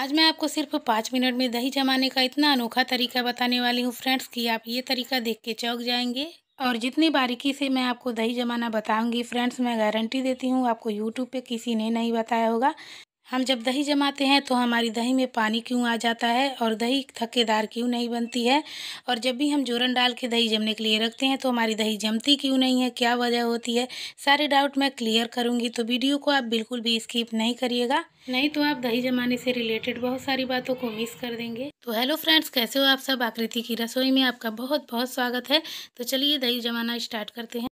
आज मैं आपको सिर्फ पाँच मिनट में दही जमाने का इतना अनोखा तरीका बताने वाली हूँ फ्रेंड्स कि आप ये तरीका देख के चौक जाएंगे और जितनी बारीकी से मैं आपको दही जमाना बताऊंगी फ्रेंड्स मैं गारंटी देती हूँ आपको यूट्यूब पे किसी ने नहीं बताया होगा हम जब दही जमाते हैं तो हमारी दही में पानी क्यों आ जाता है और दही थकेदार क्यों नहीं बनती है और जब भी हम जोरन डाल के दही जमने के लिए रखते हैं तो हमारी दही जमती क्यों नहीं है क्या वजह होती है सारे डाउट मैं क्लियर करूंगी तो वीडियो को आप बिल्कुल भी स्किप नहीं करिएगा नहीं तो आप दही जमाने से रिलेटेड बहुत सारी बातों को मिस कर देंगे तो हेलो फ्रेंड्स कैसे हो आप सब आकृति की रसोई में आपका बहुत बहुत स्वागत है तो चलिए दही जमाना स्टार्ट करते हैं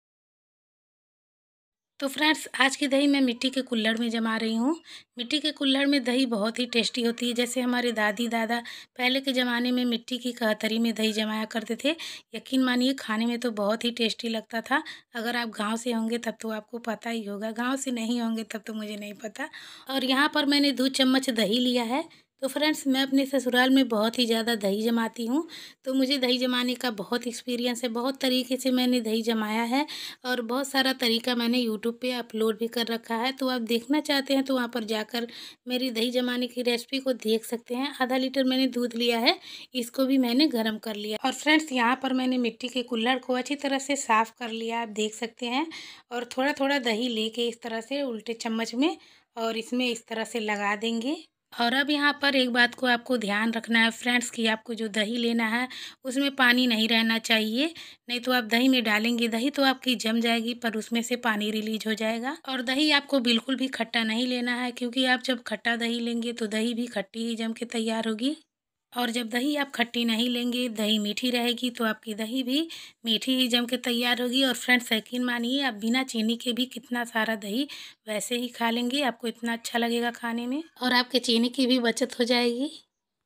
तो फ्रेंड्स आज की दही मैं मिट्टी के कुल्लड़ में जमा रही हूँ मिट्टी के कुल्लड़ में दही बहुत ही टेस्टी होती है जैसे हमारे दादी दादा पहले के ज़माने में मिट्टी की कहतरी में दही जमाया करते थे यकीन मानिए खाने में तो बहुत ही टेस्टी लगता था अगर आप गांव से होंगे तब तो आपको पता ही होगा गाँव से नहीं होंगे तब तो मुझे नहीं पता और यहाँ पर मैंने दो चम्मच दही लिया है तो फ्रेंड्स मैं अपने ससुराल में बहुत ही ज़्यादा दही जमाती हूँ तो मुझे दही जमाने का बहुत एक्सपीरियंस है बहुत तरीके से मैंने दही जमाया है और बहुत सारा तरीका मैंने यूट्यूब पे अपलोड भी कर रखा है तो आप देखना चाहते हैं तो वहाँ पर जाकर मेरी दही जमाने की रेसिपी को देख सकते हैं आधा लीटर मैंने दूध लिया है इसको भी मैंने गर्म कर लिया और फ्रेंड्स यहाँ पर मैंने मिट्टी के कुल्लड़ को अच्छी तरह से साफ़ कर लिया आप देख सकते हैं और थोड़ा थोड़ा दही ले इस तरह से उल्टे चम्मच में और इसमें इस तरह से लगा देंगे और अब यहाँ पर एक बात को आपको ध्यान रखना है फ्रेंड्स कि आपको जो दही लेना है उसमें पानी नहीं रहना चाहिए नहीं तो आप दही में डालेंगे दही तो आपकी जम जाएगी पर उसमें से पानी रिलीज हो जाएगा और दही आपको बिल्कुल भी खट्टा नहीं लेना है क्योंकि आप जब खट्टा दही लेंगे तो दही भी खट्टी ही जम के तैयार होगी और जब दही आप खट्टी नहीं लेंगे दही मीठी रहेगी तो आपकी दही भी मीठी ही जम के तैयार होगी और फ्रेंड्स यकीन मानिए आप बिना चीनी के भी कितना सारा दही वैसे ही खा लेंगे आपको इतना अच्छा लगेगा खाने में और आपके चीनी की भी बचत हो जाएगी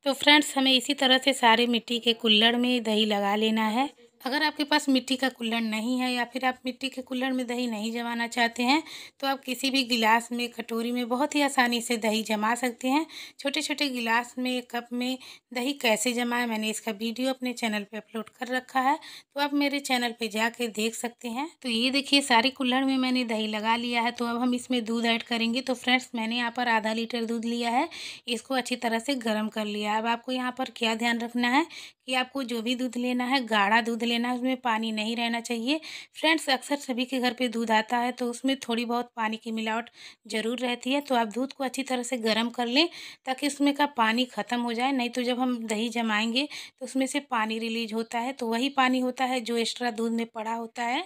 तो फ्रेंड्स हमें इसी तरह से सारे मिट्टी के कुल्लड़ में दही लगा लेना है अगर आपके पास मिट्टी का कुल्हड़ नहीं है या फिर आप मिट्टी के कुल्हड़ में दही नहीं जमाना चाहते हैं तो आप किसी भी गिलास में कटोरी में बहुत ही आसानी से दही जमा सकते हैं छोटे छोटे गिलास में कप में दही कैसे जमाएं मैंने इसका वीडियो अपने चैनल पे अपलोड कर रखा है तो आप मेरे चैनल पे जाके देख सकते हैं तो ये देखिए सारे कुल्हड़ में मैंने दही लगा लिया है तो अब हम इसमें दूध ऐड करेंगे तो फ्रेंड्स मैंने यहाँ पर आधा लीटर दूध लिया है इसको अच्छी तरह से गर्म कर लिया अब आपको यहाँ पर क्या ध्यान रखना है कि आपको जो भी दूध लेना है गाढ़ा दूध लेना है उसमें पानी नहीं रहना चाहिए फ्रेंड्स अक्सर सभी के घर पे दूध आता है तो उसमें थोड़ी बहुत पानी की मिलावट ज़रूर रहती है तो आप दूध को अच्छी तरह से गर्म कर लें ताकि उसमें का पानी ख़त्म हो जाए नहीं तो जब हम दही जमाएंगे तो उसमें से पानी रिलीज होता है तो वही पानी होता है जो एक्स्ट्रा दूध में पड़ा होता है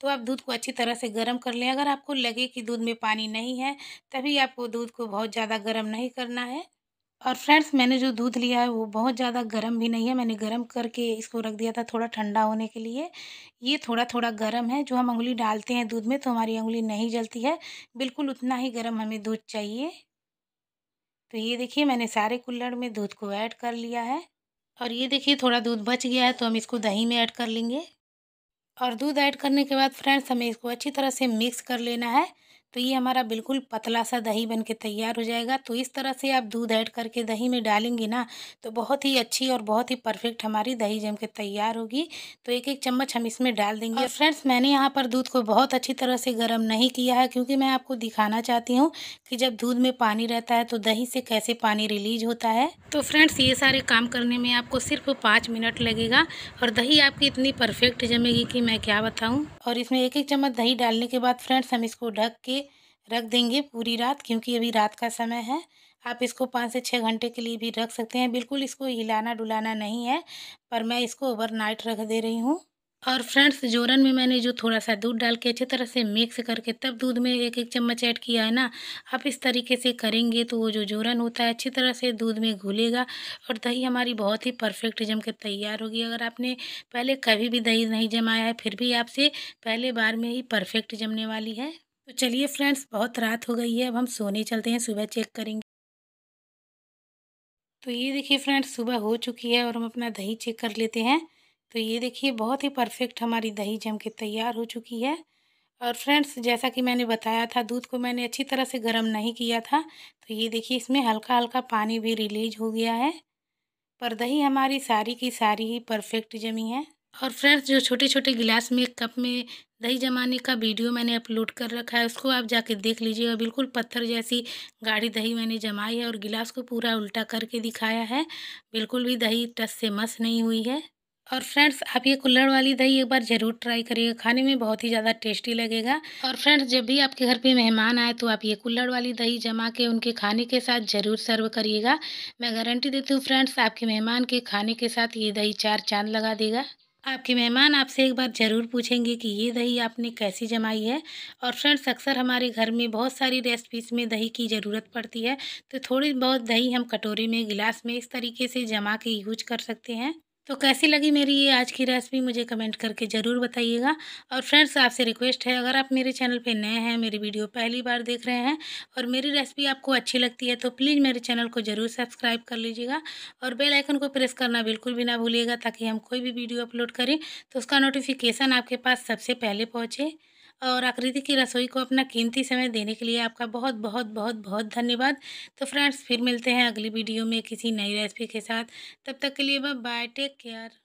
तो आप दूध को अच्छी तरह से गर्म कर लें अगर आपको लगे कि दूध में पानी नहीं है तभी आपको दूध को बहुत ज़्यादा गर्म नहीं करना है और फ्रेंड्स मैंने जो दूध लिया है वो बहुत ज़्यादा गर्म भी नहीं है मैंने गर्म करके इसको रख दिया था थोड़ा ठंडा होने के लिए ये थोड़ा थोड़ा गर्म है जो हम उंगली डालते हैं दूध में तो हमारी उंगली नहीं जलती है बिल्कुल उतना ही गर्म हमें दूध चाहिए तो ये देखिए मैंने सारे कुल्लड़ में दूध को ऐड कर लिया है और ये देखिए थोड़ा दूध बच गया है तो हम इसको दही में ऐड कर लेंगे और दूध ऐड करने के बाद फ्रेंड्स हमें इसको अच्छी तरह से मिक्स कर लेना है तो ये हमारा बिल्कुल पतला सा दही बन के तैयार हो जाएगा तो इस तरह से आप दूध ऐड करके दही में डालेंगी ना तो बहुत ही अच्छी और बहुत ही परफेक्ट हमारी दही जम के तैयार होगी तो एक एक चम्मच हम इसमें डाल देंगे और फ्रेंड्स मैंने यहाँ पर दूध को बहुत अच्छी तरह से गर्म नहीं किया है क्योंकि मैं आपको दिखाना चाहती हूँ कि जब दूध में पानी रहता है तो दही से कैसे पानी रिलीज होता है तो फ्रेंड्स ये सारे काम करने में आपको सिर्फ पाँच मिनट लगेगा और दही आपकी इतनी परफेक्ट जमेगी कि मैं क्या बताऊँ और इसमें एक एक चम्मच दही डालने के बाद फ्रेंड्स हम इसको ढक के रख देंगे पूरी रात क्योंकि अभी रात का समय है आप इसको पाँच से छः घंटे के लिए भी रख सकते हैं बिल्कुल इसको हिलाना डुलाना नहीं है पर मैं इसको ओवरनाइट रख दे रही हूँ और फ्रेंड्स जोरन में मैंने जो थोड़ा सा दूध डाल के अच्छी तरह से मिक्स करके तब दूध में एक एक चम्मच ऐड किया है ना आप इस तरीके से करेंगे तो वो जो जोरन होता है अच्छी तरह से दूध में घुलेगा और दही हमारी बहुत ही परफेक्ट जम के तैयार होगी अगर आपने पहले कभी भी दही नहीं जमाया है फिर भी आपसे पहले बार में ही परफेक्ट जमने वाली है तो चलिए फ्रेंड्स बहुत रात हो गई है अब हम सोने चलते हैं सुबह चेक करेंगे तो ये देखिए फ्रेंड्स सुबह हो चुकी है और हम अपना दही चेक कर लेते हैं तो ये देखिए बहुत ही परफेक्ट हमारी दही जम के तैयार हो चुकी है और फ्रेंड्स जैसा कि मैंने बताया था दूध को मैंने अच्छी तरह से गर्म नहीं किया था तो ये देखिए इसमें हल्का हल्का पानी भी रिलीज हो गया है पर दही हमारी सारी की सारी ही परफेक्ट जमी है और फ्रेंड्स जो छोटे छोटे गिलास में कप में दही जमाने का वीडियो मैंने अपलोड कर रखा है उसको आप जाके देख लीजिएगा बिल्कुल पत्थर जैसी गाढ़ी दही मैंने जमाई है और गिलास को पूरा उल्टा करके दिखाया है बिल्कुल भी दही टस से मस नहीं हुई है और फ्रेंड्स आप ये कुल्लड़ वाली दही एक बार ज़रूर ट्राई करिएगा खाने में बहुत ही ज़्यादा टेस्टी लगेगा और फ्रेंड्स जब भी आपके घर पे मेहमान आए तो आप ये कुल्लड़ वाली दही जमा के उनके खाने के साथ ज़रूर सर्व करिएगा मैं गारंटी देती हूँ फ्रेंड्स आपके मेहमान के खाने के साथ ये दही चार चांद लगा देगा आपके मेहमान आपसे एक बार ज़रूर पूछेंगे कि ये दही आपने कैसी जमाई है और फ्रेंड्स अक्सर हमारे घर में बहुत सारी रेसिपीज़ में दही की ज़रूरत पड़ती है तो थोड़ी बहुत दही हम कटोरे में गिलास में इस तरीके से जमा के यूज कर सकते हैं तो कैसी लगी मेरी ये आज की रेसिपी मुझे कमेंट करके ज़रूर बताइएगा और फ्रेंड्स आपसे रिक्वेस्ट है अगर आप मेरे चैनल पे नए हैं मेरी वीडियो पहली बार देख रहे हैं और मेरी रेसिपी आपको अच्छी लगती है तो प्लीज़ मेरे चैनल को ज़रूर सब्सक्राइब कर लीजिएगा और बेल आइकन को प्रेस करना बिल्कुल भी ना भूलिएगा ताकि हम कोई भी वीडियो अपलोड करें तो उसका नोटिफिकेशन आपके पास सबसे पहले पहुँचे और आकृति की रसोई को अपना कीमती समय देने के लिए आपका बहुत बहुत बहुत बहुत धन्यवाद तो फ्रेंड्स फिर मिलते हैं अगली वीडियो में किसी नई रेसिपी के साथ तब तक के लिए बाय टेक केयर